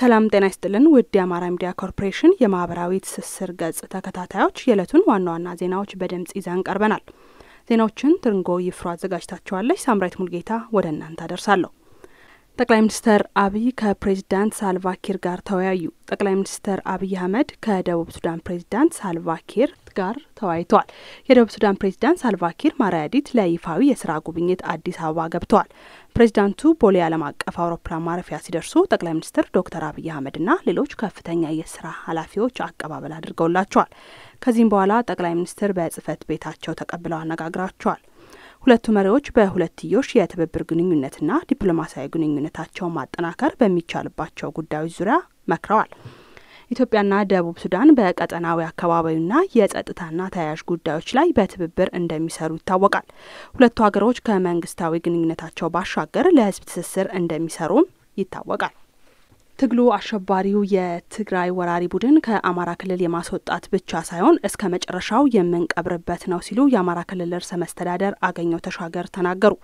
ሰላም ጤና ይስጥልን። ውድ የአማራ ሚዲያ ኮርፖሬሽን የማህበራዊ ትስስር ገጽ ተከታታዮች የዕለቱን ዋና ዋና ዜናዎች በድምፅ ይዘን ቀርበናል። ዜናዎችን ትርንጎ ይፍሩ አዘጋጅታቸዋለች። ሳምራይት ሙልጌታ ወደ እናንተ አደርሳለሁ። ጠቅላይ ሚኒስትር አብይ ከፕሬዚዳንት ሳልቫኪር ጋር ተወያዩ። ጠቅላይ ሚኒስትር አብይ አህመድ ከደቡብ ሱዳን ፕሬዚዳንት ሳልቫኪር ጋር ተወያይተዋል። የደቡብ ሱዳን ፕሬዚዳንት ሳልቫኪር ማራያዲት ለይፋዊ የስራ ጉብኝት አዲስ አበባ ገብተዋል። ፕሬዚዳንቱ ቦሌ ዓለም አቀፍ አውሮፕላን ማረፊያ ሲደርሱ ጠቅላይ ሚኒስትር ዶክተር አብይ አህመድና ሌሎች ከፍተኛ የስራ ኃላፊዎች አቀባበል አድርገውላቸዋል። ከዚህም በኋላ ጠቅላይ ሚኒስትር በጽህፈት ቤታቸው ተቀብለው አነጋግራቸዋል። ሁለቱ መሪዎች በሁለትዮሽ የትብብር ግንኙነትና ዲፕሎማሲያዊ ግንኙነታቸውን ማጠናከር በሚቻልባቸው ጉዳዮች ዙሪያ መክረዋል። ኢትዮጵያና ደቡብ ሱዳን በቀጠናዊ አካባቢውና የጸጥታና ተያያዥ ጉዳዮች ላይ በትብብር እንደሚሰሩ ይታወቃል። ሁለቱ ሀገሮች ከመንግስታዊ ግንኙነታቸው ባሻገር ለህዝብ ትስስር እንደሚሰሩም ይታወቃል። ትግሉ አሸባሪው የትግራይ ወራሪ ቡድን ከአማራ ክልል የማስወጣት ብቻ ሳይሆን እስከ መጨረሻው የምንቀብርበት ነው ሲሉ የአማራ ክልል ርዕሰ መስተዳደር አገኘው ተሻገር ተናገሩ።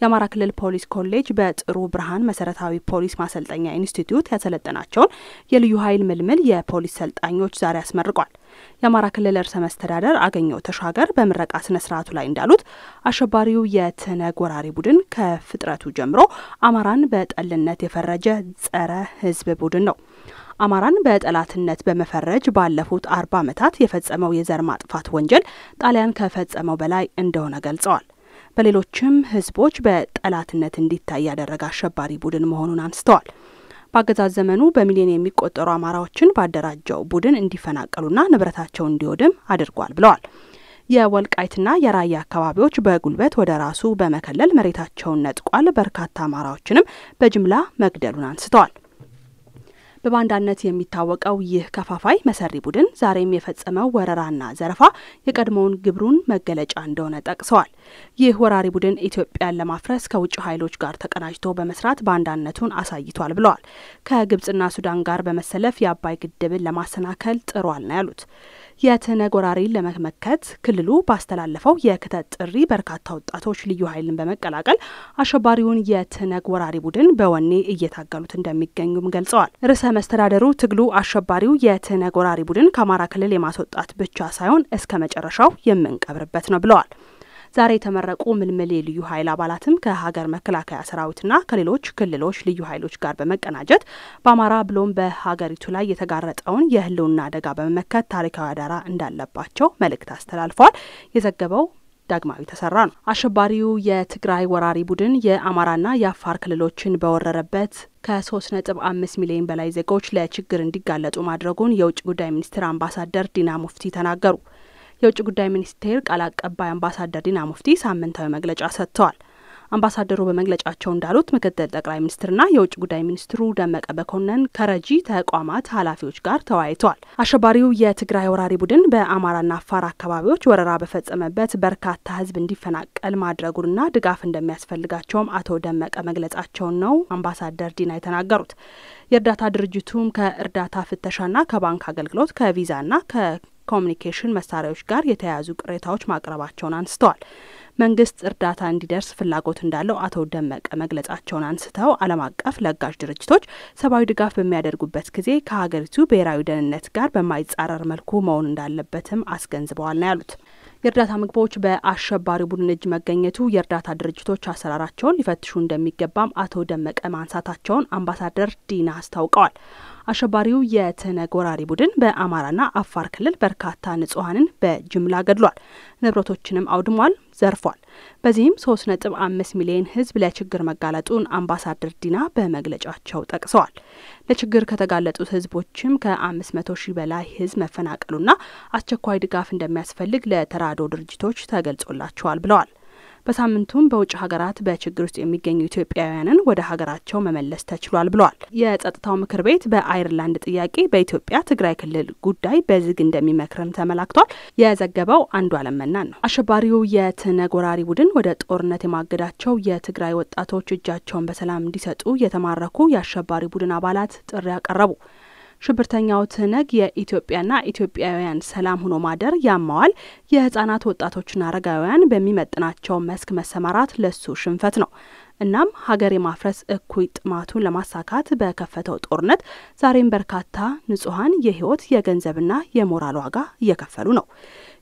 የአማራ ክልል ፖሊስ ኮሌጅ በጥሩ ብርሃን መሰረታዊ ፖሊስ ማሰልጠኛ ኢንስቲትዩት ያሰለጠናቸውን የልዩ ኃይል ምልምል የፖሊስ ሰልጣኞች ዛሬ አስመርቋል። የአማራ ክልል ርዕሰ መስተዳደር አገኘው ተሻገር በምረቃ ስነ ስርዓቱ ላይ እንዳሉት አሸባሪው የትነግ ወራሪ ቡድን ከፍጥረቱ ጀምሮ አማራን በጠልነት የፈረጀ ጸረ ህዝብ ቡድን ነው። አማራን በጠላትነት በመፈረጅ ባለፉት አርባ ዓመታት የፈጸመው የዘር ማጥፋት ወንጀል ጣሊያን ከፈጸመው በላይ እንደሆነ ገልጸዋል። በሌሎችም ህዝቦች በጠላትነት እንዲታይ ያደረገ አሸባሪ ቡድን መሆኑን አንስተዋል። በአገዛዝ ዘመኑ በሚሊዮን የሚቆጠሩ አማራዎችን ባደራጀው ቡድን እንዲፈናቀሉና ንብረታቸው እንዲወድም አድርጓል ብለዋል። የወልቃይትና የራያ አካባቢዎች በጉልበት ወደ ራሱ በመከለል መሬታቸውን ነጥቋል። በርካታ አማራዎችንም በጅምላ መግደሉን አንስተዋል። በባንዳነት የሚታወቀው ይህ ከፋፋይ መሰሪ ቡድን ዛሬም የፈጸመው ወረራና ዘረፋ የቀድሞውን ግብሩን መገለጫ እንደሆነ ጠቅሰዋል። ይህ ወራሪ ቡድን ኢትዮጵያን ለማፍረስ ከውጭ ኃይሎች ጋር ተቀናጅቶ በመስራት ባንዳነቱን አሳይቷል ብለዋል። ከግብጽና ሱዳን ጋር በመሰለፍ የአባይ ግድብን ለማሰናከል ጥሯል ነው ያሉት። የተነጎራሪ ለመመከት ክልሉ ባስተላለፈው የክተት ጥሪ በርካታ ወጣቶች ልዩ ኃይልን በመቀላቀል አሸባሪውን የተነጎራሪ ቡድን በወኔ እየታገሉት እንደሚገኙም ገልጸዋል። ርዕሰ መስተዳደሩ ትግሉ አሸባሪው የተነጎራሪ ቡድን ከአማራ ክልል የማስወጣት ብቻ ሳይሆን እስከ መጨረሻው የምንቀብርበት ነው ብለዋል። ዛሬ የተመረቁ ምልምሌ ልዩ ኃይል አባላትም ከሀገር መከላከያ ሰራዊትና ከሌሎች ክልሎች ልዩ ኃይሎች ጋር በመቀናጀት በአማራ ብሎም በሀገሪቱ ላይ የተጋረጠውን የህልውና አደጋ በመመከት ታሪካዊ አደራ እንዳለባቸው መልእክት አስተላልፏል። የዘገበው ዳግማዊ ተሰራ ነው። አሸባሪው የትግራይ ወራሪ ቡድን የአማራና የአፋር ክልሎችን በወረረበት ከሶስት ነጥብ አምስት ሚሊዮን በላይ ዜጎች ለችግር እንዲጋለጡ ማድረጉን የውጭ ጉዳይ ሚኒስትር አምባሳደር ዲና ሙፍቲ ተናገሩ። የውጭ ጉዳይ ሚኒስቴር ቃል አቀባይ አምባሳደር ዲና ሙፍቲ ሳምንታዊ መግለጫ ሰጥተዋል። አምባሳደሩ በመግለጫቸው እንዳሉት ምክትል ጠቅላይ ሚኒስትርና የውጭ ጉዳይ ሚኒስትሩ ደመቀ መኮንን ከረጂ ተቋማት ኃላፊዎች ጋር ተወያይተዋል። አሸባሪው የትግራይ ወራሪ ቡድን በአማራና አፋር አካባቢዎች ወረራ በፈጸመበት በርካታ ሕዝብ እንዲፈናቀል ማድረጉንና ድጋፍ እንደሚያስፈልጋቸውም አቶ ደመቀ መግለጻቸውን ነው አምባሳደር ዲና የተናገሩት። የእርዳታ ድርጅቱም ከእርዳታ ፍተሻና ከባንክ አገልግሎት ከቪዛና ኮሚኒኬሽን መሳሪያዎች ጋር የተያያዙ ቅሬታዎች ማቅረባቸውን አንስተዋል። መንግስት እርዳታ እንዲደርስ ፍላጎት እንዳለው አቶ ደመቀ መግለጻቸውን አንስተው ዓለም አቀፍ ለጋሽ ድርጅቶች ሰብአዊ ድጋፍ በሚያደርጉበት ጊዜ ከሀገሪቱ ብሔራዊ ደህንነት ጋር በማይጻረር መልኩ መሆን እንዳለበትም አስገንዝበዋል ነው ያሉት። የእርዳታ ምግቦች በአሸባሪ ቡድን እጅ መገኘቱ የእርዳታ ድርጅቶች አሰራራቸውን ሊፈትሹ እንደሚገባም አቶ ደመቀ ማንሳታቸውን አምባሳደር ዲና አስታውቀዋል። አሸባሪው የተነጎራሪ ቡድን በአማራና አፋር ክልል በርካታ ንጹሐንን በጅምላ ገድሏል፣ ንብረቶችንም አውድሟል፣ ዘርፏል። በዚህም ሶስት ነጥብ አምስት ሚሊዮን ህዝብ ለችግር መጋለጡን አምባሳደር ዲና በመግለጫቸው ጠቅሰዋል። ለችግር ከተጋለጡት ህዝቦችም ከአምስት መቶ ሺህ በላይ ህዝብ መፈናቀሉና አስቸኳይ ድጋፍ እንደሚያስፈልግ ለተራዶ ድርጅቶች ተገልጾላቸዋል ብለዋል። በሳምንቱም በውጭ ሀገራት በችግር ውስጥ የሚገኙ ኢትዮጵያውያንን ወደ ሀገራቸው መመለስ ተችሏል ብለዋል። የጸጥታው ምክር ቤት በአይርላንድ ጥያቄ በኢትዮጵያ ትግራይ ክልል ጉዳይ በዝግ እንደሚመክርም ተመላክቷል። የዘገበው አንዱ አለመናን ነው። አሸባሪው የትነጎራሪ ቡድን ወደ ጦርነት የማገዳቸው የትግራይ ወጣቶች እጃቸውን በሰላም እንዲሰጡ የተማረኩ የአሸባሪ ቡድን አባላት ጥሪ አቀረቡ። ሽብርተኛው ትህነግ የኢትዮጵያና ኢትዮጵያውያን ሰላም ሆኖ ማደር ያማዋል፣ የህጻናት ወጣቶችና አረጋውያን በሚመጥናቸው መስክ መሰማራት ለሱ ሽንፈት ነው። እናም ሀገር የማፍረስ እኩይ ጥማቱን ለማሳካት በከፈተው ጦርነት ዛሬም በርካታ ንጹሀን የህይወት የገንዘብና የሞራል ዋጋ እየከፈሉ ነው።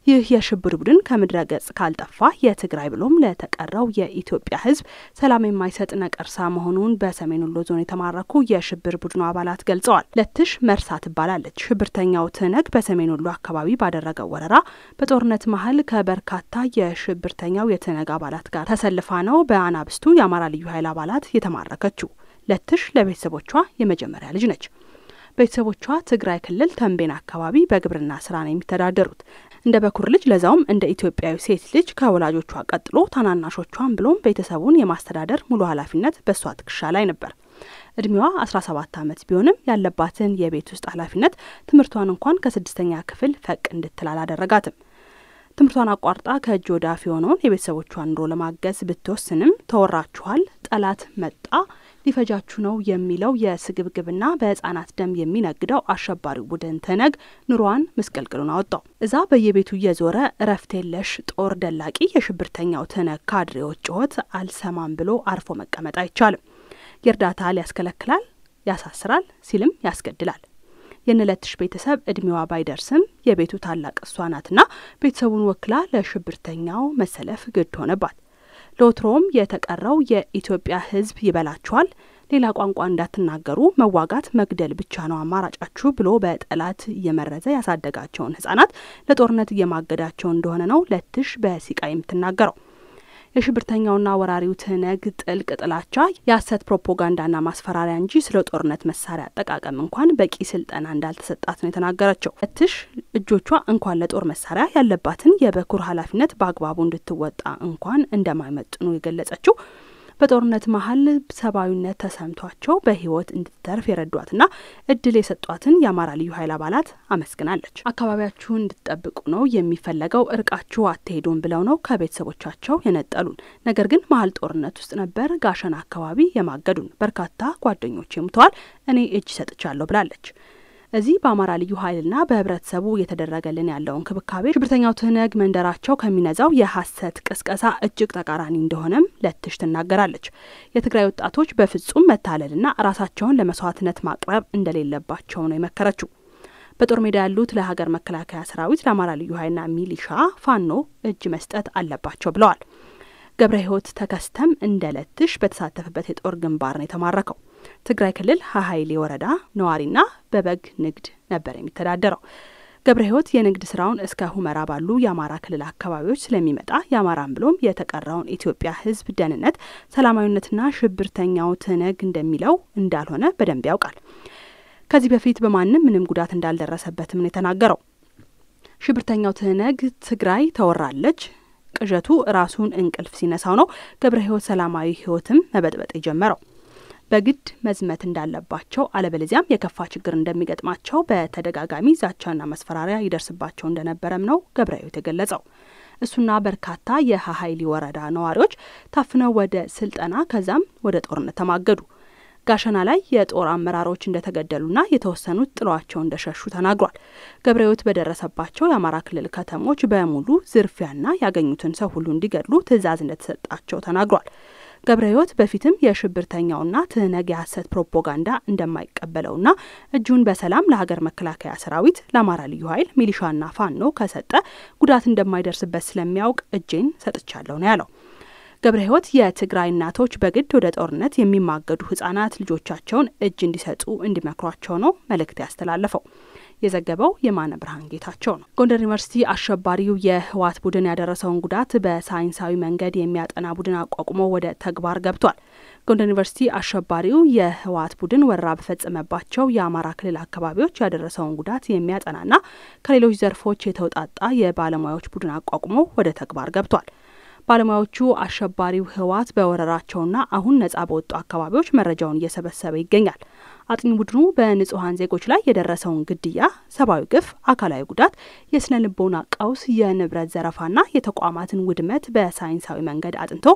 ይህ የሽብር ቡድን ከምድረ ገጽ ካልጠፋ የትግራይ ብሎም ለተቀረው የኢትዮጵያ ሕዝብ ሰላም የማይሰጥ ነቀርሳ መሆኑን በሰሜን ወሎ ዞን የተማረኩ የሽብር ቡድኑ አባላት ገልጸዋል። ለትሽ መርሳ ትባላለች። ሽብርተኛው ትህነግ በሰሜን ወሎ አካባቢ ባደረገው ወረራ በጦርነት መሀል ከበርካታ የሽብርተኛው የትህነግ አባላት ጋር ተሰልፋ ነው በአናብስቱ የአማራ ልዩ ኃይል አባላት የተማረከችው። ለትሽ ለቤተሰቦቿ የመጀመሪያ ልጅ ነች። ቤተሰቦቿ ትግራይ ክልል ተንቤን አካባቢ በግብርና ስራ ነው የሚተዳደሩት። እንደ በኩር ልጅ ለዛውም እንደ ኢትዮጵያዊ ሴት ልጅ ከወላጆቿ ቀጥሎ ታናናሾቿን ብሎም ቤተሰቡን የማስተዳደር ሙሉ ኃላፊነት በእሷ ትከሻ ላይ ነበር። እድሜዋ 17 ዓመት ቢሆንም ያለባትን የቤት ውስጥ ኃላፊነት ትምህርቷን እንኳን ከስድስተኛ ክፍል ፈቅ እንድትል አላደረጋትም። ትምህርቷን አቋርጣ ከእጅ ወዳፍ የሆነውን የቤተሰቦቿን ኑሮ ለማገዝ ብትወስንም ተወራችኋል፣ ጠላት መጣ ሊፈጃችሁ ነው የሚለው የስግብግብና በህጻናት ደም የሚነግደው አሸባሪው ቡድን ትነግ ኑሯን ምስቅልቅሉን አወጣው። እዛ በየቤቱ እየዞረ እረፍት የለሽ ጦር ደላቂ የሽብርተኛው ትነግ ካድሬዎች ጩኸት አልሰማም ብሎ አርፎ መቀመጥ አይቻልም። የእርዳታ ሊያስከለክላል፣ ያሳስራል፣ ሲልም ያስገድላል። የንለትሽ ቤተሰብ እድሜዋ ባይደርስም የቤቱ ታላቅ እሷ ናትና ቤተሰቡን ወክላ ለሽብርተኛው መሰለፍ ግድ ሆነባት። ሎትሮም የተቀረው የኢትዮጵያ ሕዝብ ይበላችኋል፣ ሌላ ቋንቋ እንዳትናገሩ፣ መዋጋት መግደል ብቻ ነው አማራጫችሁ ብሎ በጠላት እየመረዘ ያሳደጋቸውን ህጻናት ለጦርነት እየማገዳቸው እንደሆነ ነው ለትሽ በሲቃይ የምትናገረው። የሽብርተኛውና ወራሪው ትህነግ ጥልቅ ጥላቻ፣ የሐሰት ፕሮፓጋንዳና ማስፈራሪያ እንጂ ስለ ጦርነት መሳሪያ አጠቃቀም እንኳን በቂ ስልጠና እንዳልተሰጣት ነው የተናገረችው። እትሽ እጆቿ እንኳን ለጦር መሳሪያ ያለባትን የበኩር ኃላፊነት በአግባቡ እንድትወጣ እንኳን እንደማይመጥኑ የገለጸችው በጦርነት መሀል ሰብአዊነት ተሰምቷቸው በህይወት እንድትተርፍ የረዷትና እድል የሰጧትን የአማራ ልዩ ኃይል አባላት አመስግናለች። አካባቢያችሁን እንድትጠብቁ ነው የሚፈለገው፣ እርቃችሁ አትሄዱም ብለው ነው ከቤተሰቦቻቸው የነጠሉን። ነገር ግን መሀል ጦርነት ውስጥ ነበር ጋሸና አካባቢ የማገዱን። በርካታ ጓደኞች ሙተዋል። እኔ እጅ ሰጥቻለሁ ብላለች። እዚህ በአማራ ልዩ ኃይልና በህብረተሰቡ እየተደረገልን ያለው እንክብካቤ ሽብርተኛው ትህነግ መንደራቸው ከሚነዛው የሀሰት ቅስቀሳ እጅግ ተቃራኒ እንደሆነም ለትሽ ትናገራለች። የትግራይ ወጣቶች በፍጹም መታለልና ራሳቸውን ለመስዋዕትነት ማቅረብ እንደሌለባቸው ነው የመከረችው። በጦር ሜዳ ያሉት ለሀገር መከላከያ ሰራዊት፣ ለአማራ ልዩ ኃይልና ሚሊሻ ፋኖ እጅ መስጠት አለባቸው ብለዋል። ገብረ ህይወት ተከስተም እንደ ለትሽ በተሳተፈበት የጦር ግንባር ነው የተማረከው። ትግራይ ክልል ሀሀይሌ ወረዳ ነዋሪና በበግ ንግድ ነበር የሚተዳደረው። ገብረ ህይወት የንግድ ስራውን እስከ ሁመራ ባሉ የአማራ ክልል አካባቢዎች ስለሚመጣ የአማራን ብሎም የተቀረውን ኢትዮጵያ ህዝብ ደህንነት፣ ሰላማዊነትና ሽብርተኛው ትነግ እንደሚለው እንዳልሆነ በደንብ ያውቃል። ከዚህ በፊት በማንም ምንም ጉዳት እንዳልደረሰበትም ነው የተናገረው። ሽብርተኛው ትህነግ ትግራይ ተወራለች፣ ቅዠቱ ራሱን እንቅልፍ ሲነሳው ነው ገብረ ህይወት ሰላማዊ ህይወትም መበጥበጥ የጀመረው። በግድ መዝመት እንዳለባቸው አለበለዚያም የከፋ ችግር እንደሚገጥማቸው በተደጋጋሚ ዛቻና መስፈራሪያ ይደርስባቸው እንደነበረም ነው ገብረሕይወት የገለጸው። እሱና በርካታ የሀሀይሊ ወረዳ ነዋሪዎች ታፍነው ወደ ስልጠና ከዛም ወደ ጦርነት ተማገዱ። ጋሸና ላይ የጦር አመራሮች እንደተገደሉና የተወሰኑት ጥሏቸው እንደሸሹ ተናግሯል። ገብረሕይወት በደረሰባቸው የአማራ ክልል ከተሞች በሙሉ ዝርፊያና ያገኙትን ሰው ሁሉ እንዲገድሉ ትዕዛዝ እንደተሰጣቸው ተናግሯል። ገብረ ህይወት በፊትም የሽብርተኛውና ትህነግ የሀሰት ፕሮፓጋንዳ እንደማይቀበለውና እጁን በሰላም ለሀገር መከላከያ ሰራዊት፣ ለአማራ ልዩ ኃይል ሚሊሻና ፋኖ ከሰጠ ጉዳት እንደማይደርስበት ስለሚያውቅ እጄን ሰጥቻለሁ ነው ያለው። ገብረ ህይወት የትግራይ እናቶች በግድ ወደ ጦርነት የሚማገዱ ህጻናት ልጆቻቸውን እጅ እንዲሰጡ እንዲመክሯቸው ነው መልእክት ያስተላለፈው። የዘገበው የማነ ብርሃን ጌታቸው ነው። ጎንደር ዩኒቨርሲቲ አሸባሪው የህወሓት ቡድን ያደረሰውን ጉዳት በሳይንሳዊ መንገድ የሚያጠና ቡድን አቋቁሞ ወደ ተግባር ገብቷል። ጎንደር ዩኒቨርሲቲ አሸባሪው የህወሓት ቡድን ወረራ በፈጸመባቸው የአማራ ክልል አካባቢዎች ያደረሰውን ጉዳት የሚያጠናና ከሌሎች ዘርፎች የተውጣጣ የባለሙያዎች ቡድን አቋቁሞ ወደ ተግባር ገብቷል። ባለሙያዎቹ አሸባሪው ህወሓት በወረራቸውና አሁን ነጻ በወጡ አካባቢዎች መረጃውን እየሰበሰበ ይገኛል። አጥኚ ቡድኑ በንጹሐን ዜጎች ላይ የደረሰውን ግድያ፣ ሰብአዊ ግፍ፣ አካላዊ ጉዳት፣ የስነ ልቦና ቀውስ፣ የንብረት ዘረፋና የተቋማትን ውድመት በሳይንሳዊ መንገድ አጥንቶ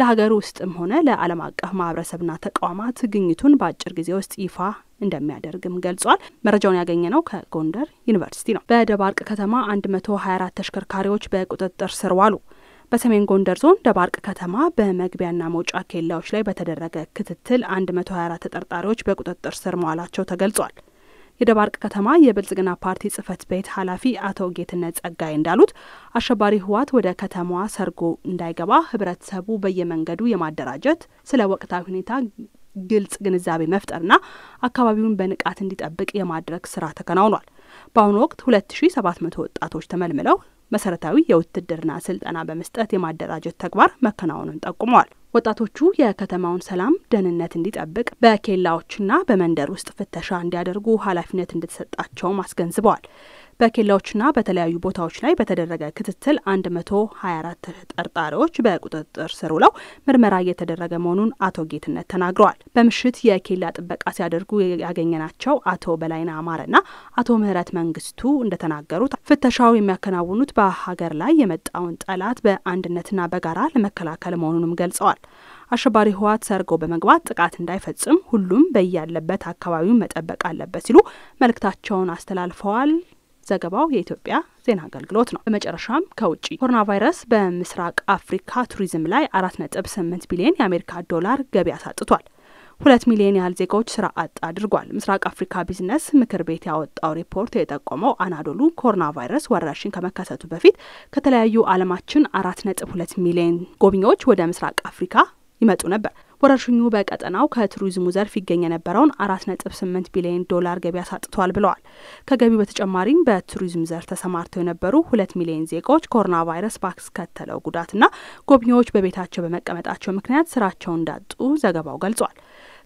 ለሀገር ውስጥም ሆነ ለዓለም አቀፍ ማህበረሰብና ተቋማት ግኝቱን በአጭር ጊዜ ውስጥ ይፋ እንደሚያደርግም ገልጿል። መረጃውን ያገኘ ነው ከጎንደር ዩኒቨርሲቲ ነው። በደባርቅ ከተማ አንድ መቶ ሀያ አራት ተሽከርካሪዎች በቁጥጥር ስር ዋሉ። በሰሜን ጎንደር ዞን ደባርቅ ከተማ በመግቢያና መውጫ ኬላዎች ላይ በተደረገ ክትትል 124 ተጠርጣሪዎች በቁጥጥር ስር መዋላቸው ተገልጿል። የደባርቅ ከተማ የብልጽግና ፓርቲ ጽህፈት ቤት ኃላፊ አቶ ጌትነት ጸጋይ እንዳሉት አሸባሪ ህወሓት ወደ ከተማዋ ሰርጎ እንዳይገባ ህብረተሰቡ በየመንገዱ የማደራጀት ስለ ወቅታዊ ሁኔታ ግልጽ ግንዛቤ መፍጠርና አካባቢውን በንቃት እንዲጠብቅ የማድረግ ስራ ተከናውኗል። በአሁኑ ወቅት 2700 ወጣቶች ተመልምለው መሰረታዊ የውትድርና ስልጠና በመስጠት የማደራጀት ተግባር መከናወኑን ጠቁመዋል። ወጣቶቹ የከተማውን ሰላም ደህንነት እንዲጠብቅ በኬላዎችና በመንደር ውስጥ ፍተሻ እንዲያደርጉ ኃላፊነት እንደተሰጣቸውም አስገንዝበዋል። በኬላዎችና በተለያዩ ቦታዎች ላይ በተደረገ ክትትል 124 ተጠርጣሪዎች በቁጥጥር ስር ውለው ምርመራ እየተደረገ መሆኑን አቶ ጌትነት ተናግረዋል። በምሽት የኬላ ጥበቃ ሲያደርጉ ያገኘናቸው አቶ በላይና አማረና አቶ ምህረት መንግስቱ እንደተናገሩት ፍተሻው የሚያከናውኑት በሀገር ላይ የመጣውን ጠላት በአንድነትና በጋራ ለመከላከል መሆኑንም ገልጸዋል። አሸባሪ ህወሓት ሰርጎ በመግባት ጥቃት እንዳይፈጽም ሁሉም በያለበት አካባቢውን መጠበቅ አለበት ሲሉ መልእክታቸውን አስተላልፈዋል። ዘገባው የኢትዮጵያ ዜና አገልግሎት ነው። በመጨረሻም ከውጭ ኮሮና ቫይረስ በምስራቅ አፍሪካ ቱሪዝም ላይ አራት ነጥብ ስምንት ቢሊዮን የአሜሪካ ዶላር ገቢ አሳጥቷል። ሁለት ሚሊዮን ያህል ዜጋዎች ስራ አጥ አድርጓል። ምስራቅ አፍሪካ ቢዝነስ ምክር ቤት ያወጣው ሪፖርት የጠቆመው አናዶሉ ኮሮና ቫይረስ ወረርሽኝ ከመከሰቱ በፊት ከተለያዩ ዓለማችን አራት ነጥብ ሁለት ሚሊዮን ጎብኚዎች ወደ ምስራቅ አፍሪካ ይመጡ ነበር። ወረርሽኙ በቀጠናው ከቱሪዝሙ ዘርፍ ይገኝ የነበረውን አራት ነጥብ ስምንት ቢሊዮን ዶላር ገቢ አሳጥቷል ብለዋል። ከገቢው በተጨማሪም በቱሪዝም ዘርፍ ተሰማርተው የነበሩ ሁለት ሚሊዮን ዜጋዎች ኮሮና ቫይረስ ባስከተለው ጉዳትና ጎብኚዎች በቤታቸው በመቀመጣቸው ምክንያት ስራቸውን እንዳጡ ዘገባው ገልጿል።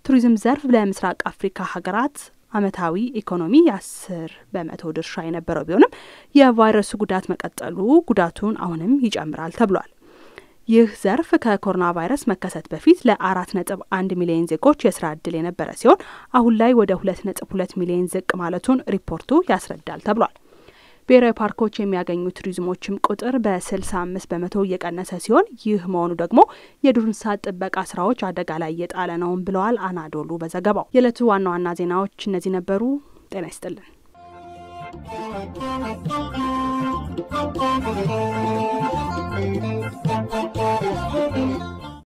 ቱሪዝም ዘርፍ ለምስራቅ አፍሪካ ሀገራት አመታዊ ኢኮኖሚ የአስር በመቶ ድርሻ የነበረው ቢሆንም የቫይረሱ ጉዳት መቀጠሉ ጉዳቱን አሁንም ይጨምራል ተብሏል። ይህ ዘርፍ ከኮሮና ቫይረስ መከሰት በፊት ለአራት ነጥብ አንድ ሚሊዮን ዜጎች የስራ እድል የነበረ ሲሆን አሁን ላይ ወደ ሁለት ነጥብ ሁለት ሚሊዮን ዝቅ ማለቱን ሪፖርቱ ያስረዳል ተብሏል። ብሔራዊ ፓርኮች የሚያገኙ ቱሪዝሞችም ቁጥር በ65 በመቶ እየቀነሰ ሲሆን ይህ መሆኑ ደግሞ የዱር እንስሳት ጥበቃ ስራዎች አደጋ ላይ እየጣለ ነውም ብለዋል አናዶሉ በዘገባው። የዕለቱ ዋና ዋና ዜናዎች እነዚህ ነበሩ። ጤና ይስጥልን። Thank you.